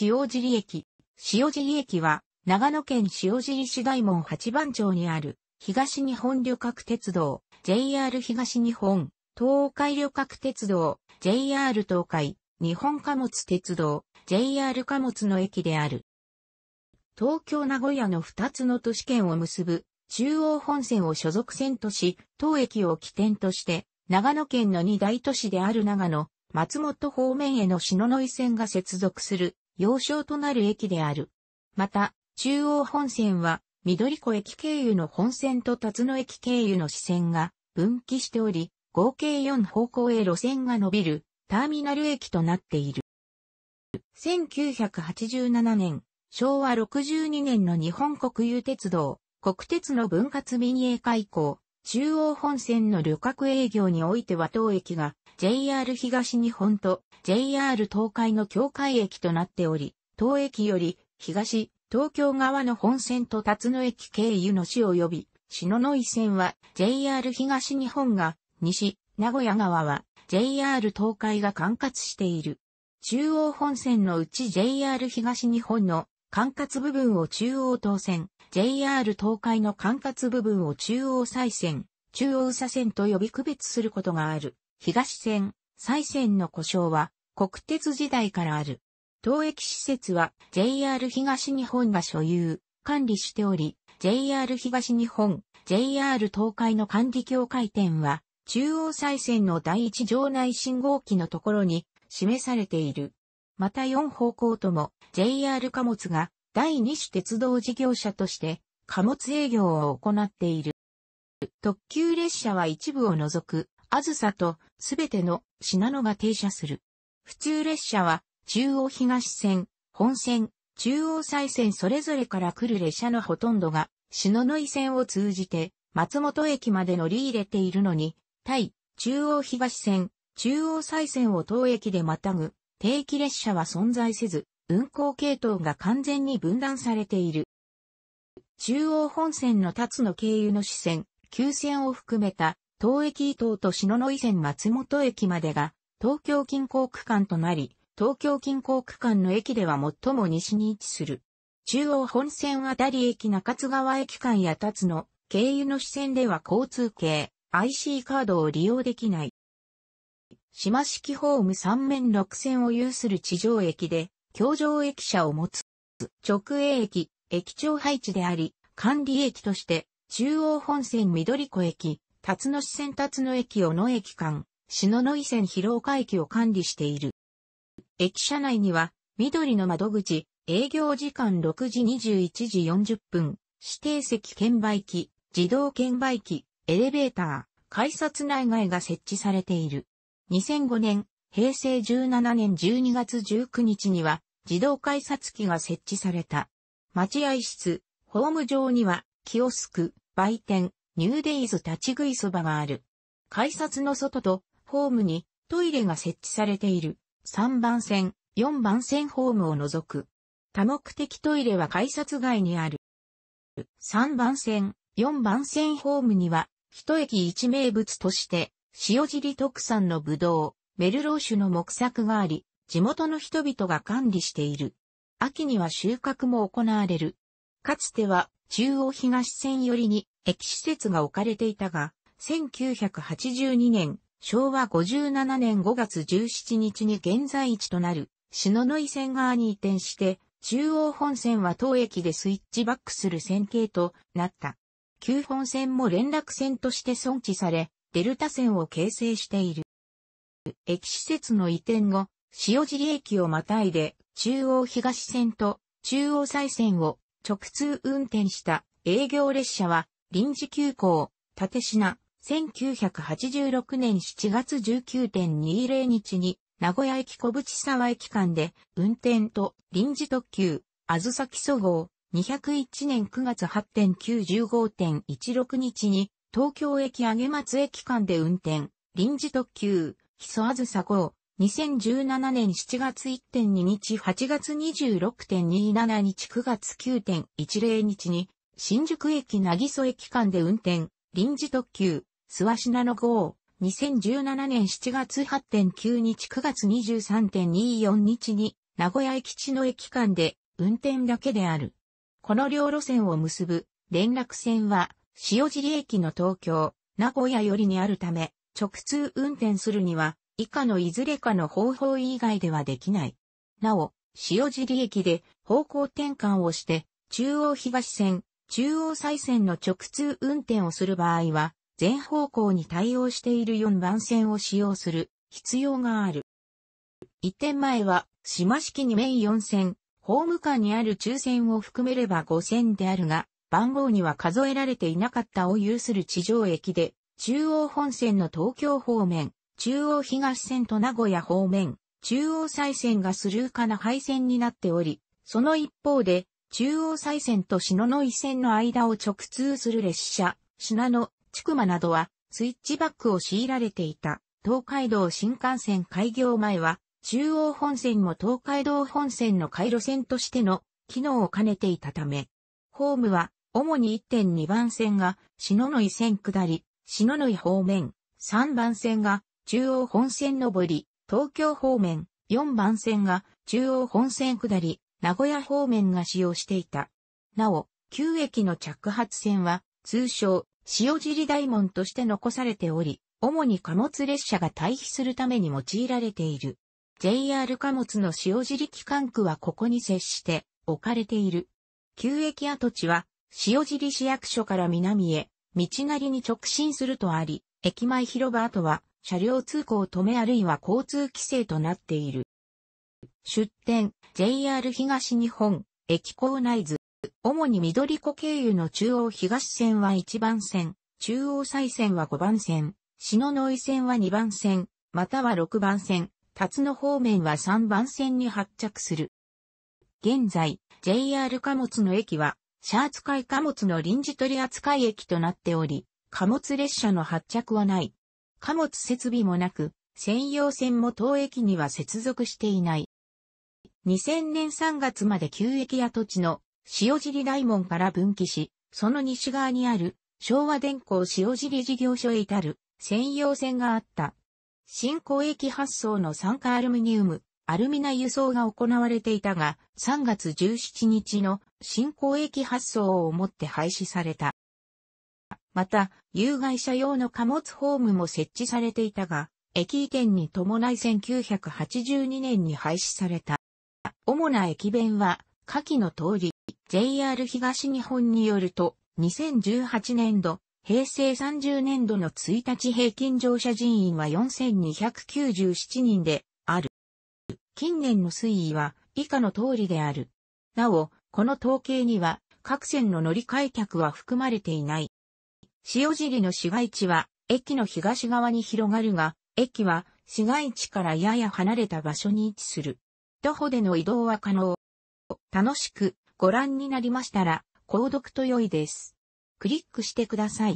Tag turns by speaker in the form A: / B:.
A: 塩尻駅。塩尻駅は、長野県塩尻市大門八番町にある、東日本旅客鉄道、JR 東日本、東海旅客鉄道、JR 東海、日本貨物鉄道、JR 貨物の駅である。東京名古屋の二つの都市圏を結ぶ、中央本線を所属線とし、当駅を起点として、長野県の二大都市である長野、松本方面への篠ノ井線が接続する要衝となる駅である。また、中央本線は、緑湖駅経由の本線と辰野駅経由の支線が分岐しており、合計4方向へ路線が伸びるターミナル駅となっている。1987年、昭和62年の日本国有鉄道、国鉄の分割民営化以降、中央本線の旅客営業においては当駅が JR 東日本と JR 東海の境界駅となっており、当駅より東、東京側の本線と辰野駅経由の市及び、篠ノ井線は JR 東日本が西、名古屋側は JR 東海が管轄している。中央本線のうち JR 東日本の管轄部分を中央東線、JR 東海の管轄部分を中央西線、中央左線と呼び区別することがある。東線、西線の故障は国鉄時代からある。当駅施設は JR 東日本が所有、管理しており、JR 東日本、JR 東海の管理協会店は、中央再線の第一場内信号機のところに示されている。また4方向とも JR 貨物が第二種鉄道事業者として貨物営業を行っている。特急列車は一部を除くあずさとすべての品野が停車する。普通列車は中央東線、本線、中央西線それぞれから来る列車のほとんどが品野井線を通じて松本駅まで乗り入れているのに、対中央東線、中央西線を当駅でまたぐ定期列車は存在せず、運行系統が完全に分断されている。中央本線の立の経由の支線、急線を含めた東駅伊東と篠ノ井線松本駅までが東京近郊区間となり、東京近郊区間の駅では最も西に位置する。中央本線あたり駅中津川駅間や立つの経由の支線では交通系 IC カードを利用できない。島式ホーム3面6線を有する地上駅で、橋上駅舎を持つ。直営駅、駅長配置であり、管理駅として、中央本線緑子駅、辰野市線辰野駅小野駅間、篠野井線広岡駅を管理している。駅舎内には、緑の窓口、営業時間6時21時40分、指定席券売機、自動券売機、エレベーター、改札内外が設置されている。2005年、平成17年12月19日には、自動改札機が設置された。待合室、ホーム上には、キオスク、売店、ニューデイズ立ち食いそばがある。改札の外とホームにトイレが設置されている。3番線、4番線ホームを除く。多目的トイレは改札外にある。3番線、4番線ホームには、一駅一名物として、塩尻特産のブドウ、メルロー種の木作があり、地元の人々が管理している。秋には収穫も行われる。かつては中央東線寄りに駅施設が置かれていたが、1982年、昭和57年5月17日に現在地となる、篠ノ井線側に移転して、中央本線は当駅でスイッチバックする線形となった。旧本線も連絡線として存置され、デルタ線を形成している。駅施設の移転後、塩尻駅をまたいで、中央東線と中央西線を直通運転した営業列車は臨時急行、立品、1986年7月19.20日に名古屋駅小淵沢駅間で運転と臨時特急、あずさ基礎号、201年9月8.915.16日に東京駅上松駅間で運転、臨時特急、基礎あずさ号、2017年7月1.2日8月26.27日9月9.10日に新宿駅渚そ駅間で運転臨時特急諏訪品の号2017年7月8.9日9月23.24日に名古屋駅地の駅間で運転だけである。この両路線を結ぶ連絡線は塩尻駅の東京、名古屋よりにあるため直通運転するには以下のいずれかの方法以外ではできない。なお、塩尻駅で方向転換をして、中央東線、中央西線の直通運転をする場合は、全方向に対応している4番線を使用する必要がある。一点前は、島式に面4線、ホーム間にある中線を含めれば5線であるが、番号には数えられていなかったを有する地上駅で、中央本線の東京方面、中央東線と名古屋方面、中央西線がスルーカな廃線になっており、その一方で、中央西線と篠ノ井線の間を直通する列車、品野、千曲などは、スイッチバックを強いられていた。東海道新幹線開業前は、中央本線も東海道本線の回路線としての機能を兼ねていたため、ホームは主に1.2番線が篠ノ井線下り、篠ノ井方面、3番線が中央本線上り、東京方面、4番線が中央本線下り、名古屋方面が使用していた。なお、旧駅の着発線は、通称、塩尻大門として残されており、主に貨物列車が退避するために用いられている。JR 貨物の塩尻機関区はここに接して置かれている。旧駅跡地は塩尻市役所から南へ道なりに直進するとあり、駅前広場跡は車両通行止めあるいは交通規制となっている。出店、JR 東日本、駅構内図。主に緑湖経由の中央東線は1番線、中央西線は5番線、篠ノ井線は2番線、または6番線、辰野方面は3番線に発着する。現在、JR 貨物の駅は、シャーツ海貨物の臨時取扱駅となっており、貨物列車の発着はない。貨物設備もなく、専用線も当駅には接続していない。2000年3月まで旧駅跡地の塩尻大門から分岐し、その西側にある昭和電工塩尻事業所へ至る専用線があった。新公駅発送の酸化アルミニウム、アルミナ輸送が行われていたが、3月17日の新公駅発送をもって廃止された。また、有害者用の貨物ホームも設置されていたが、駅移転に伴い1982年に廃止された。主な駅弁は、下記の通り、JR 東日本によると、2018年度、平成30年度の1日平均乗車人員は4297人である。近年の推移は以下の通りである。なお、この統計には各線の乗り換え客は含まれていない。塩尻の市街地は、駅の東側に広がるが、駅は、市街地からやや離れた場所に位置する。徒歩での移動は可能。楽しくご覧になりましたら、購読と良いです。クリックしてください。